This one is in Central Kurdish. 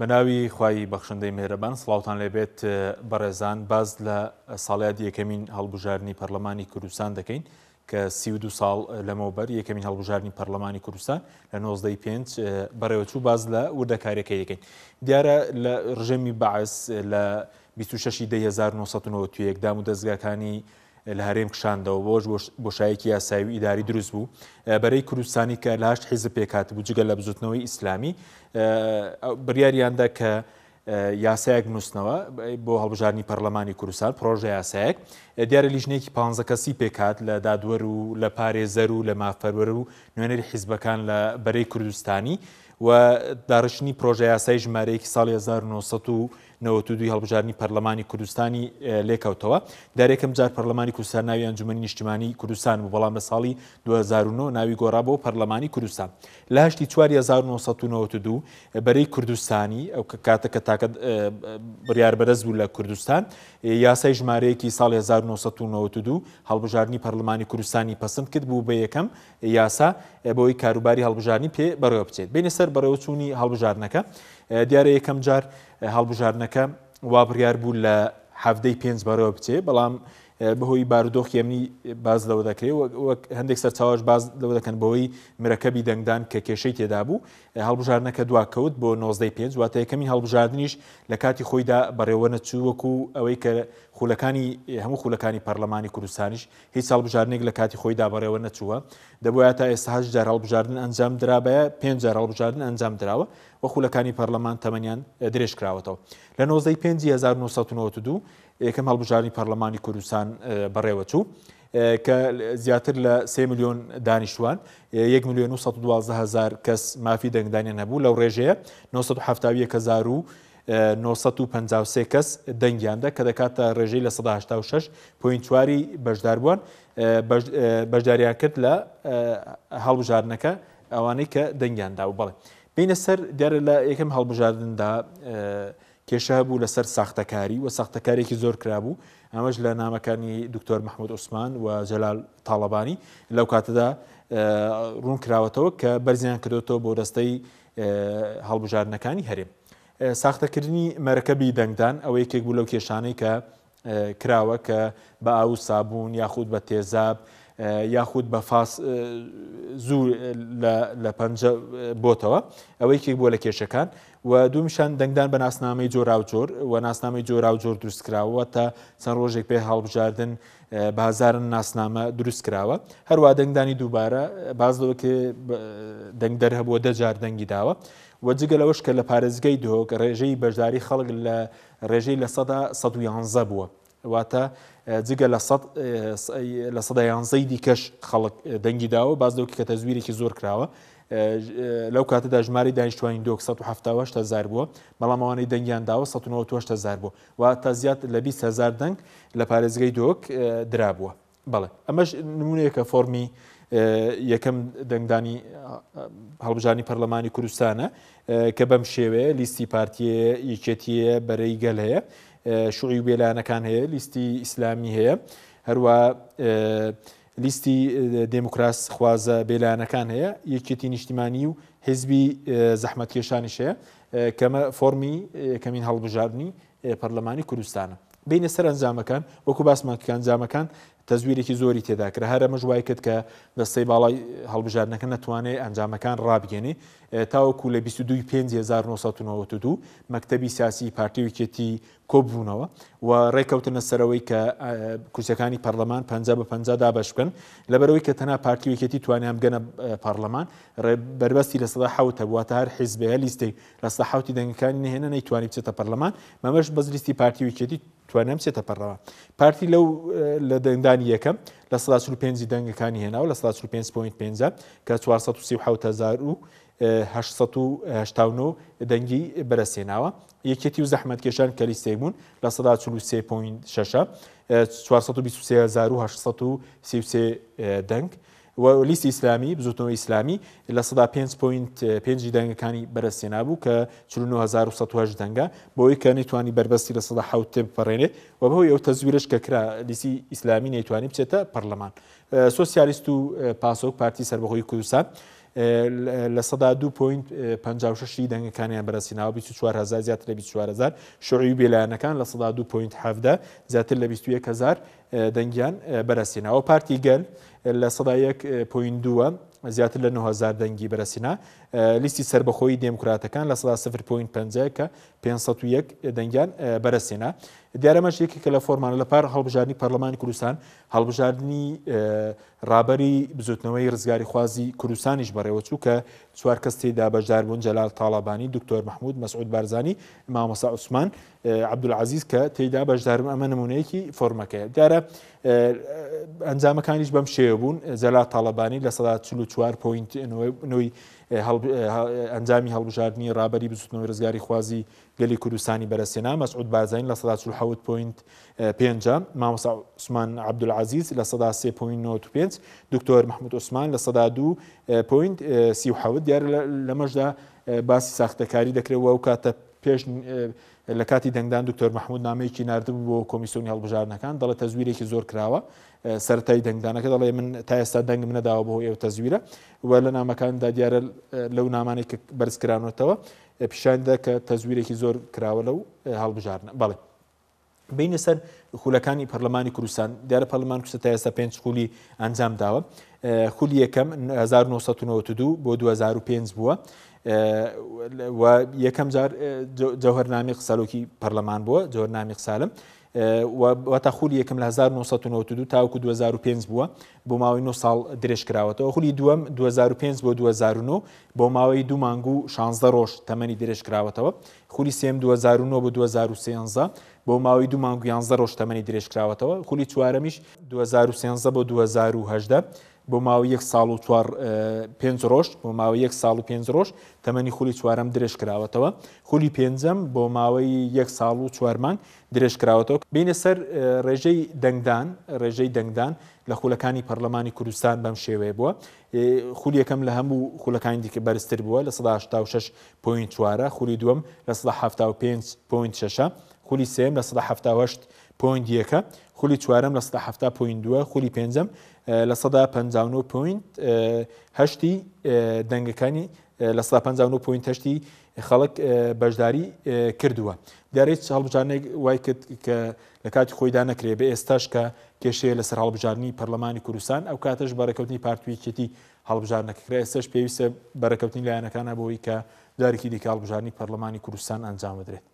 بەناوی خی بەخشندەی مێرەبان سلااوان لێبێت بەڕێزان باز لە ساڵات یەکەمین هەڵبژارنی پەرلەمانی کوردستان دەکەین کە سی دو ساڵ لەمەوبەر یەکەمین هەڵبژارنی پەرلەمانی کوردستان لە 90 پێ بەڕێوەچوو باز لە وردەکارەکە یەکەین دیارە لە ڕژەمی بەعس لە 26 1990 توێکدام و دەستگاکانی لە هەرێم کشاندەوە بۆش بۆشایەکی یاساوی ئیداری دروست بوو بەرەی کوردستانی کە لاشت حیزب پێکات بوو جگە لە بزوتنەوەی ئیسلامی بریاریاندا کە یاسایەک نووسنەوە بۆ هەڵبژارنی پەرلەمانی کوردستان پرۆژە یاسایەک دیارە لیژنێکی پانزە کەسی پێکات لە دادوەر و لە پارێزەر و لە مافەرەر و نوێنەری حیزبەکان لە بەرەی کوردستانی و داڕشتنی پرۆژە یاسای ژمارەیەکی ساڵ 1900 دوی هەڵبژارنی پەرلەمانی کوردستانی لێکەوتەوە دارێکم جار پەرلەمانی کوردستان ناوی ئەنجومی نیشتیمانی کوردستان و بەڵام لە ساڵی 2009 ناوی گۆڕا بۆ پەرلەمانی کوردستان لە هشتی 1992 بەرەی کوردستانی ئەو کاتەکە تاکە بریار بەرز بوو لە کوردستان یاسای ژمارەیەکی ساڵ 1992 هەڵبژارنی پەرلمانی کوردستانی پسند کرد بوو بە یەکەم یاسا بۆی کاروباری هەڵبژارنی پێ بەڕێوە بچێت بینە سەر بەڕێوەچوونی هەڵبژارنەکە دیارە یەکەم جار هەڵبژارنەکە وا بڕیار بوو لە هەفتەی پێنج بەرەوە بچێ بەڵام بەهۆی بارودۆخ ئەمنی باز لەوە دەکرێت وەک هەندێک سەرچاوش باز لەوە دەکەن بەوەی مرەکەبی دەنگدان کە کێشەی تێدا بوو هەڵبژارنەکە دواکەوت بۆ 95 واتە یەکەمی هەڵبژاردننیش لە کاتی خۆیدا بەڕێوە نەچووەکو و ئەوەی کە خولەکانی هەموو خولەکانی پەرلەمانی کوردستانیش هیچ ساڵبژارنێک لە کاتی خۆیدا بەڕێوە نەچووە دەبە تا ئێستا جار هەڵبژاردن ئەنجام درابە پێ جار هەڵبژاردن ئەنجام دراوە وە خولەکانی پەرلەمان تەمەنیان درێژ کراوەتەوە لە 95 1992 یەکەم هەڵبژاری پەرلەمانی کوردستان بەڕێوەچوو کە زیاتر لە س میلیۆن دانیشتوان 1 میلیۆن 1920هزار کەس مافی دەنگدانیان هەبوو لەو ڕێژەیە 1970 و 1950 کەس دەنگیاندا کە دەکاتە ڕێژەی لە 1960 پوینچواری بەشدار بوون بەشداریان کرد لە هەڵبژارنەکە ئەوانەی کە دەنگیاندا و بڵێ بینە سەر دیارە لە یەکەم هەڵبژاردندا کێشە بوو لەسەر ساختەکاری و ساختەکارێکی زۆر کرابوو ئەمەش لە نامەکانی دکتۆر مححمود عوسمان و جەلال تاالبانی لەو کاتەدا ڕوون کراوەتەوە کە بەرزیان کردوەوە بۆ دەستەی هەڵبژارنەکانی هەرێم ساختەکردنی مەرەکەبی دەنگدان ئەوە یکێک بوو لەو کێشانەی کە کراوە کە بە ئاو سابوون یاخود بە تێزاب یاخود بە فاس زوو لە پنج بۆتەوە ئەوەی کێک بۆ لە کێشەکان و دومیشان دەنگدان بە ناسنامەی جۆرا و جۆر و ناسنامەی جۆرا و جۆر دروستکراوە تا چەند ڕۆژێک پێ هەڵبژاردن بازارن ناسنامە دروستکراوە هەروە دەنگدانی دووبارە بازەوە کە دەنگدەر هەبووە دەجار دەنگی داوە و جگەلەوەش کە لە پارێزگەی دۆک ڕێژەی بەشداری خەڵک لە ڕێژەی لە سەدا ١ بووە واتە جگە لە سەدایانزەی دیکەش خەڵک دەنگی داوە بازدەوکی کە تەزویرێکی زۆر کراوە لەو کاتەدا ژماری دانیشتوانی دۆ 1970 هزار بووە بەڵام ئەوانەی دەنگیان داوە 1970 هزار بووە و تا زیات لە 20 هزار دەنگ لە پارێزگەی دۆک درابووە بەڵێ ئەمەش نمونەیەکە فۆمی یەکەم دەنگدانی هەڵبژانی پەرلەمانی کوردستانە کە بەم شێوەیە لیستی پارتیە یەکێتیە بەرەی گەل هەیە شوعی وێلانەکان هەیە لیستی ئیسلامی هەیە هەروە لیستی دموکراس خوازە بێلانەکان هەیە یەکێتی نیشتیمانی و حزبی زەحمەت کێشانیش هەیە کەمە فۆمی کەمین هەڵبژاردننی پەرلەمانی کوردستانە بینە سەر ئەنجامەکان وەکو باسمانکان جامەکان تەزویرێکی زۆری تێداکرا هەرە مەژوای کرد کە دەستەی باڵای هەڵبژاردنەکە نەتوانێت ئەنجامەکان ڕابگەێنێ تاوەکو لە 22 1992 مەکتتەبی سیاسی پارتی وکێتی کۆبوونەوە و ڕێککەوتنە سەرەوەی کە کورسەکانی پەرلەمان 50 بە 50 دابش بکەن لەبەرەوەی کە تەنا پارتی وکێتی توانیان بگەنە پارلەمان بربەستی لە سەدا حوت هەبواتە هەر حیزبەیە لیستی لەستا حوتی دەنگەکانی نهێنە نەیتوانی بچێتە پەرلەمان مەمەش بەزلیستی پارتی وکێتی توانم سێتە پەڕەوە پارتی لەو لە دەنگدانی یەکەم لە سلاچ و پێنجی دەنگەکانی هێناوە لە سلاچ و 5.5 کە 4 دەنگی بەرەسێناوە یەکێتی و زەحمەت کێشان کەلیستێک بوون لە سەدا 3.6 لیستی ئسلامی بزوتنەوە ئیسلامی لە سەدا 5.5 دەنگەکانی بەرەستێنا بوو کە 1970 دەنگە بۆی کە نتوانی بەربەستی لە سەدا حوتێ بپەڕێنێت و بەهۆی ئەو تەزویرش کە کرا لیسی ئیسلامی نەیتوانانی بچێتە پەرلەمان سوسیالیست و پاسۆک پارتی سربەخۆی کوردستان. لە سەدا 2.56 دەنگەکانیان بەرەسیناوە 24 زیاتر لە 24 شعی بێلایەنەکان لە سەدا 2.7 زیاتر لە 21 هزار دەنگیان بەرەسینەوە پارتی گەل لە سەدایەک پوین دووە زیاتر لە 9هزار دەنگی بەرەسینا لیستی سربەخۆی دموکراتەکان لە سەدا 0.5 کە 501 دەنگیان بەرەسینا دیارەمەش یەکی کە لە فۆرمانە لە پار هەڵبژاردننی پەرلەمانی کوردستان هەڵبژاردننی ڕابری بزوتنەوەی ڕزگاری خوازی کوردستانیش بەڕێوە چوو کە چوار کەس تێدا بەشدار بوون جەلال تاالبانی دکتۆر محمود مەسعود بارزانانی مامەسا عوسمان عبدولعزیز کە تێدا بەشدارم ئەمە نمونەیەکی فۆرمەکەی دیارە ئەنجامەکانیش بەم شێوە بوون جەلا تاالبانی لە سەدا چلو چوار پوینت نوی ئەنجامی هەڵبژاردننی ڕابری بزوتنەوەی ڕزگاری خوازی گەلی کوردستانی بەرەسێنا مەسعود بازین لە سەدا حوت پوینت پێ مامۆسا عوسمان عبدولعزیز لە سەدا سێ پوین95 دکتۆر محمود عوسمان لە سەدا دو پوینت سی حوت دیار لەمەشدا باسی ساختەکاری دەکرێت و ئەو کاتە پێش لە کاتی دەنگدان دکتۆر مححمود نامەیەکی نردم بۆ کۆمیسیۆنی هەڵبژارنەکان دەڵێ تەزویرێکی زۆر کراوە سەرای دەنگدانەکە دەڵێ من تا ئێستا دەنگ منەداوە بۆ ئێوە تەزویرە و لە نامەکاندا دیارە لەو نامانێک بەرزکرانەوەتەوە پیشاندا کە تەزویرێکی زۆر کراوە لەو هەڵبژارنە بەڵێ بینە سەر خولەکانی پەرلەمانی کوردستان دیارە پەرلمان کوستە تا ئێستا پێنج خولی ئەنجام داوە خولی یەکەم 1992 بۆ 2005 بووە یەکەم جار جەهرنامی قسەلۆکی پەرلەمان بووە جۆرنامی قسالم تا خولی یەکەم لە 1992 تاوکو 2005 بووە بۆ ماوەی 9 ساڵ درێژ کراوەتەوە خولی دووەم 2005 بۆ 2009 بۆ ماوەی دوو مانگ و 16 ڕۆژ تەمەنی درێژ کراوەتەوە خولی سم 2009 بۆ 2013 بۆ ماوەی دو مانگ یانزە ڕۆژ تەمەنی درێژکراوەتەوە خولی چوارەمیش 2013 بۆ 2010 بۆ ماوە یەک ساڵ و چوار پێ ڕۆژ بۆ ماوە یەک ساڵ و پێ ڕۆژ تەمەنی خولی چوارەم درێژکراوەتەوە خولی پێنجەم بۆ ماوەی یەک ساڵ و چوارمان درێژکراوەتەوە بینە سەر ڕێژەی دەنگدان ڕێژەی دەنگدان لە خولەکانی پەرلەمانی کوردستان بەم شێوەیە بووە خولی یەکەم لە هەموو خولەکانی دیکە بەرزتر بووە لە 16 6.4 خولی دووەم لە 1970 پێ خولی سم لە 1970 پوین یەکە خولی چوارم لە 1970 پوین دووە خولی پێنجم لە 1950 پوین هەشتی دەنگەکانی لە 1950 پوین تشتی خەڵک بەشداری کردووە دیارێت هەڵبجارانێک وای کرد کە لە کاتی خۆیدا نەکرێ بە ئێستاش کە کێشەیە لەسەر هەڵبژارنی پەرلەمانی کوردستان ئەو کاتەش بەرەکەوتنی پارتویکێتی هەڵبژار نەکرێ ئێستش پێویستە بەرەکەوتنی لایەنەکانە بۆی کە دارێکی دیکە هەڵبژارنی پەرلەمانی کوردستان ئەنجام بدرێت